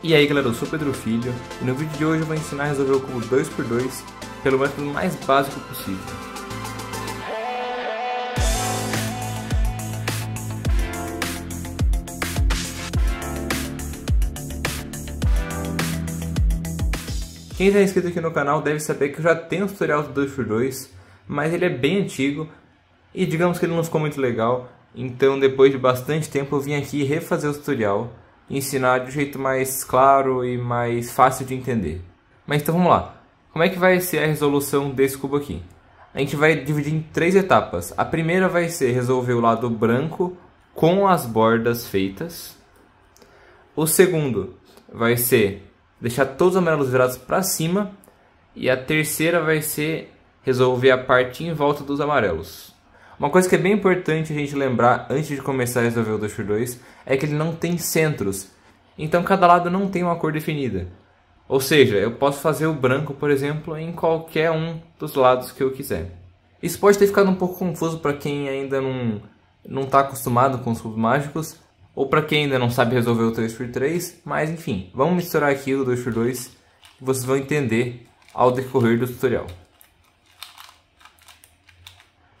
E aí galera, eu sou Pedro Filho e no vídeo de hoje eu vou ensinar a resolver o cubo 2x2 pelo método mais básico possível. Quem já tá é inscrito aqui no canal deve saber que eu já tenho um tutorial do 2x2, mas ele é bem antigo e digamos que ele não ficou muito legal, então depois de bastante tempo eu vim aqui refazer o tutorial ensinar de um jeito mais claro e mais fácil de entender. Mas então vamos lá. Como é que vai ser a resolução desse cubo aqui? A gente vai dividir em três etapas. A primeira vai ser resolver o lado branco com as bordas feitas. O segundo vai ser deixar todos os amarelos virados para cima. E a terceira vai ser resolver a parte em volta dos amarelos. Uma coisa que é bem importante a gente lembrar antes de começar a resolver o 2x2 é que ele não tem centros. Então cada lado não tem uma cor definida. Ou seja, eu posso fazer o branco, por exemplo, em qualquer um dos lados que eu quiser. Isso pode ter ficado um pouco confuso para quem ainda não não está acostumado com os cubos mágicos, ou para quem ainda não sabe resolver o 3x3, mas enfim, vamos misturar aqui o 2x2 e vocês vão entender ao decorrer do tutorial.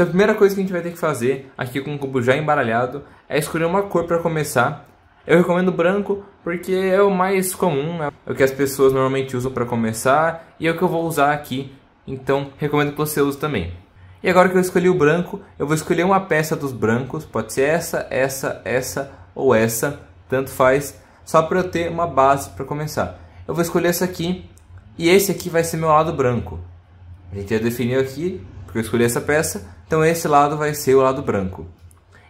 Então a primeira coisa que a gente vai ter que fazer aqui com o cubo já embaralhado é escolher uma cor para começar. Eu recomendo branco porque é o mais comum, né? é o que as pessoas normalmente usam para começar e é o que eu vou usar aqui, então recomendo que você use também. E agora que eu escolhi o branco, eu vou escolher uma peça dos brancos, pode ser essa, essa, essa ou essa, tanto faz, só para eu ter uma base para começar. Eu vou escolher essa aqui e esse aqui vai ser meu lado branco. A gente já definiu aqui, porque eu escolhi essa peça, então esse lado vai ser o lado branco.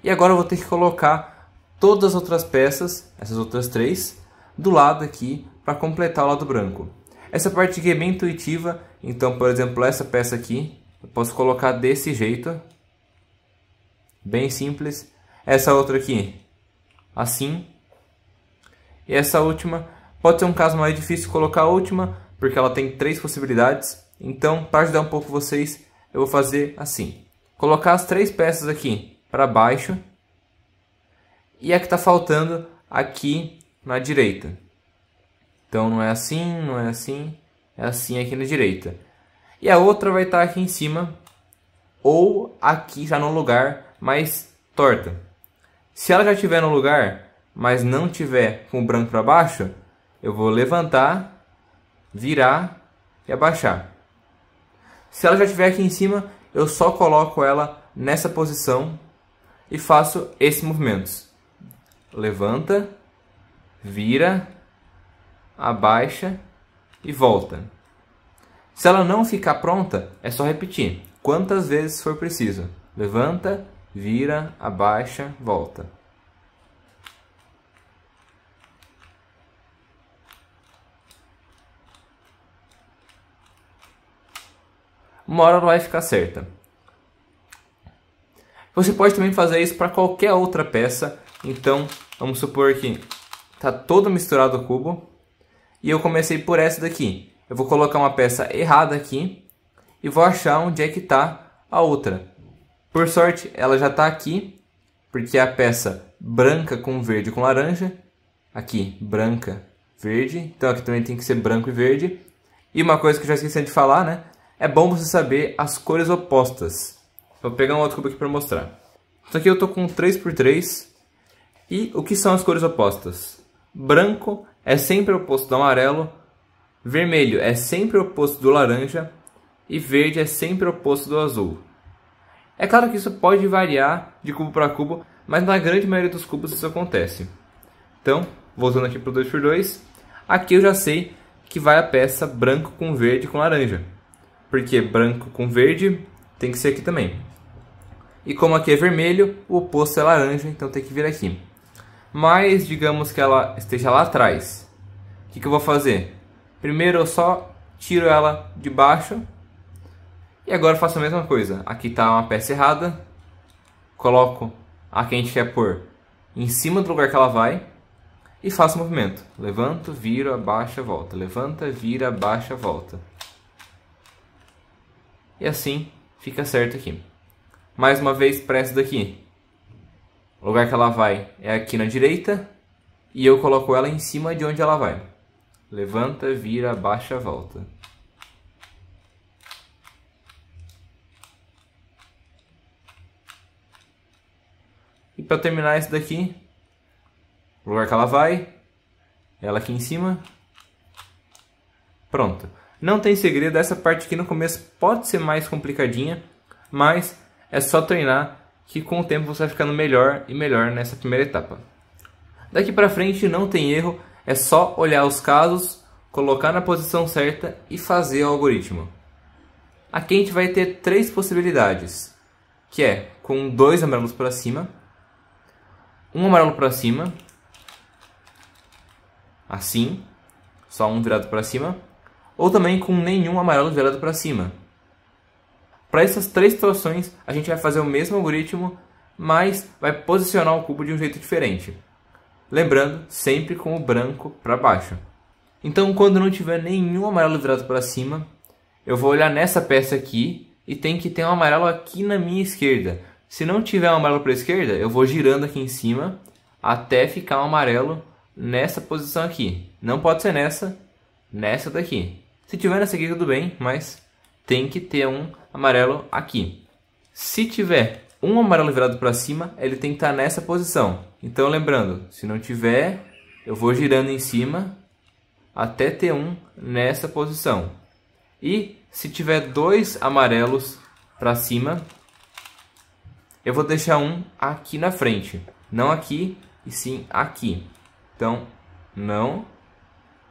E agora eu vou ter que colocar todas as outras peças, essas outras três, do lado aqui para completar o lado branco. Essa parte aqui é bem intuitiva, então por exemplo essa peça aqui, eu posso colocar desse jeito, bem simples. Essa outra aqui, assim. E essa última, pode ser um caso mais difícil colocar a última, porque ela tem três possibilidades. Então, para ajudar um pouco vocês, eu vou fazer assim colocar as três peças aqui para baixo e a que está faltando aqui na direita. Então não é assim, não é assim, é assim aqui na direita. E a outra vai estar tá aqui em cima ou aqui já no lugar, mas torta. Se ela já estiver no lugar, mas não tiver com o branco para baixo, eu vou levantar, virar e abaixar. Se ela já estiver aqui em cima, eu só coloco ela nessa posição e faço esses movimentos. Levanta, vira, abaixa e volta. Se ela não ficar pronta, é só repetir quantas vezes for preciso. Levanta, vira, abaixa, volta. uma hora ela vai ficar certa. Você pode também fazer isso para qualquer outra peça. Então, vamos supor que está todo misturado o cubo. E eu comecei por essa daqui. Eu vou colocar uma peça errada aqui. E vou achar onde é que está a outra. Por sorte, ela já está aqui. Porque é a peça branca com verde com laranja. Aqui, branca, verde. Então aqui também tem que ser branco e verde. E uma coisa que eu já esqueci de falar, né? é bom você saber as cores opostas. Vou pegar um outro cubo aqui para mostrar. Então aqui eu estou com 3x3. E o que são as cores opostas? Branco é sempre oposto do amarelo, vermelho é sempre oposto do laranja e verde é sempre oposto do azul. É claro que isso pode variar de cubo para cubo, mas na grande maioria dos cubos isso acontece. Então, voltando aqui para o 2x2, aqui eu já sei que vai a peça branco com verde com laranja porque branco com verde tem que ser aqui também. E como aqui é vermelho, o oposto é laranja, então tem que vir aqui. Mas digamos que ela esteja lá atrás. O que, que eu vou fazer? Primeiro eu só tiro ela de baixo. E agora faço a mesma coisa. Aqui está uma peça errada. Coloco a que a gente quer pôr em cima do lugar que ela vai. E faço o movimento. Levanto, viro, abaixa, volta. Levanta, vira, abaixa, volta. E assim fica certo aqui. Mais uma vez para essa daqui. O lugar que ela vai é aqui na direita. E eu coloco ela em cima de onde ela vai. Levanta, vira, baixa, volta. E para terminar esse daqui, o lugar que ela vai, ela aqui em cima. Pronto. Não tem segredo, essa parte aqui no começo pode ser mais complicadinha, mas é só treinar que com o tempo você vai ficando melhor e melhor nessa primeira etapa. Daqui para frente não tem erro, é só olhar os casos, colocar na posição certa e fazer o algoritmo. Aqui a gente vai ter três possibilidades, que é com dois amarelos para cima, um amarelo para cima, assim, só um virado para cima, ou também com nenhum amarelo virado para cima. Para essas três situações, a gente vai fazer o mesmo algoritmo, mas vai posicionar o cubo de um jeito diferente. Lembrando, sempre com o branco para baixo. Então, quando não tiver nenhum amarelo virado para cima, eu vou olhar nessa peça aqui e tem que ter um amarelo aqui na minha esquerda. Se não tiver um amarelo para a esquerda, eu vou girando aqui em cima até ficar um amarelo nessa posição aqui. Não pode ser nessa, nessa daqui. Se tiver nessa aqui, tudo bem, mas tem que ter um amarelo aqui. Se tiver um amarelo virado para cima, ele tem que estar tá nessa posição. Então, lembrando, se não tiver, eu vou girando em cima até ter um nessa posição. E se tiver dois amarelos para cima, eu vou deixar um aqui na frente. Não aqui, e sim aqui. Então, não,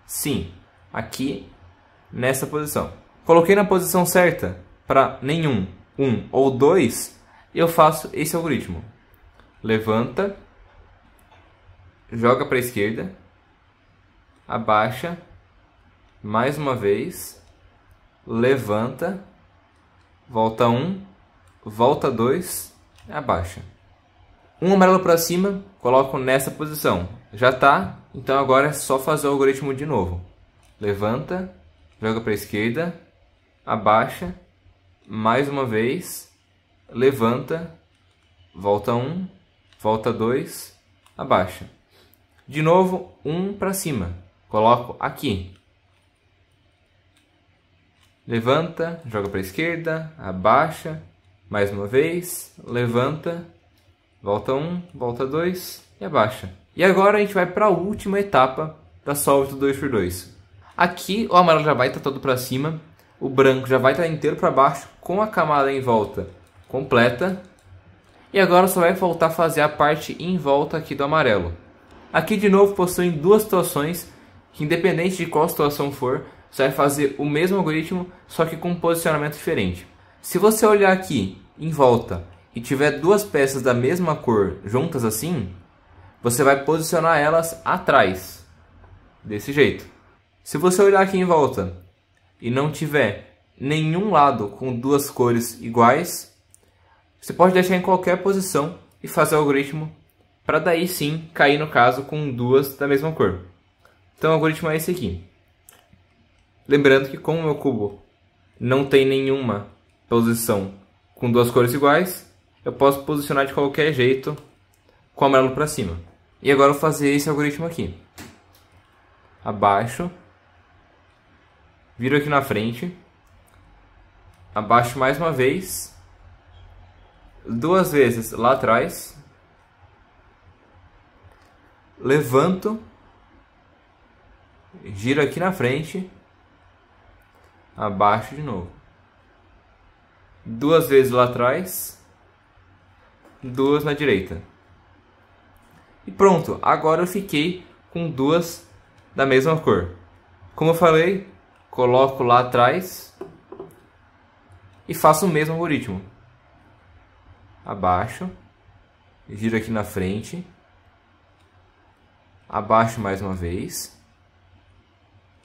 sim. Aqui nessa posição. Coloquei na posição certa para nenhum, um ou dois, eu faço esse algoritmo. Levanta, joga para a esquerda, abaixa, mais uma vez, levanta, volta um, volta dois, abaixa. Um amarelo para cima, coloco nessa posição. Já está, então agora é só fazer o algoritmo de novo. Levanta, joga para a esquerda, abaixa, mais uma vez, levanta, volta um, volta 2, abaixa. De novo, um para cima, coloco aqui. Levanta, joga para a esquerda, abaixa, mais uma vez, levanta, volta um, volta 2 e abaixa. E agora a gente vai para a última etapa da sólvida 2x2, Aqui o amarelo já vai estar tá todo para cima, o branco já vai estar tá inteiro para baixo com a camada em volta completa. E agora só vai faltar fazer a parte em volta aqui do amarelo. Aqui de novo possuem duas situações, que independente de qual situação for, você vai fazer o mesmo algoritmo, só que com um posicionamento diferente. Se você olhar aqui em volta e tiver duas peças da mesma cor juntas assim, você vai posicionar elas atrás, desse jeito. Se você olhar aqui em volta e não tiver nenhum lado com duas cores iguais, você pode deixar em qualquer posição e fazer o algoritmo para daí sim cair no caso com duas da mesma cor. Então o algoritmo é esse aqui. Lembrando que como o meu cubo não tem nenhuma posição com duas cores iguais, eu posso posicionar de qualquer jeito com o amarelo para cima. E agora eu vou fazer esse algoritmo aqui. Abaixo viro aqui na frente, abaixo mais uma vez, duas vezes lá atrás, levanto, giro aqui na frente, abaixo de novo, duas vezes lá atrás, duas na direita. E pronto, agora eu fiquei com duas da mesma cor. Como eu falei, coloco lá atrás e faço o mesmo algoritmo. Abaixo, giro aqui na frente, abaixo mais uma vez,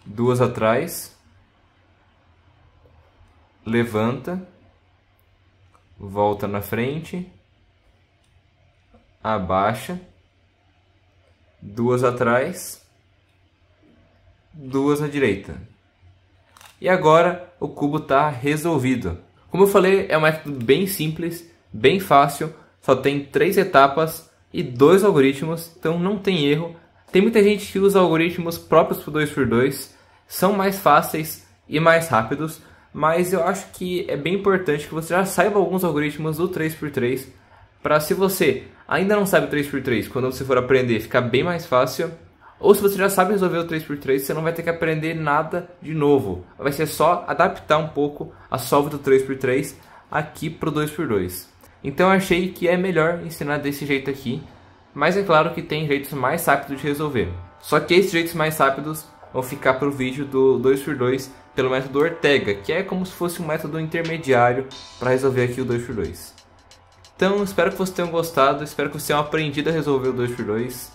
duas atrás, levanta, volta na frente, abaixa, duas atrás, duas na direita. E agora o cubo está resolvido. Como eu falei, é um método bem simples, bem fácil, só tem três etapas e dois algoritmos, então não tem erro. Tem muita gente que usa algoritmos próprios para o 2x2, são mais fáceis e mais rápidos, mas eu acho que é bem importante que você já saiba alguns algoritmos do 3x3 para se você ainda não sabe o 3x3, quando você for aprender, ficar bem mais fácil ou se você já sabe resolver o 3x3, você não vai ter que aprender nada de novo. Vai ser só adaptar um pouco a solve do 3x3 aqui para o 2x2. Então eu achei que é melhor ensinar desse jeito aqui, mas é claro que tem jeitos mais rápidos de resolver. Só que esses jeitos mais rápidos vão ficar para o vídeo do 2x2 pelo método Ortega, que é como se fosse um método intermediário para resolver aqui o 2x2. Então espero que vocês tenham gostado, espero que vocês tenham aprendido a resolver o 2x2.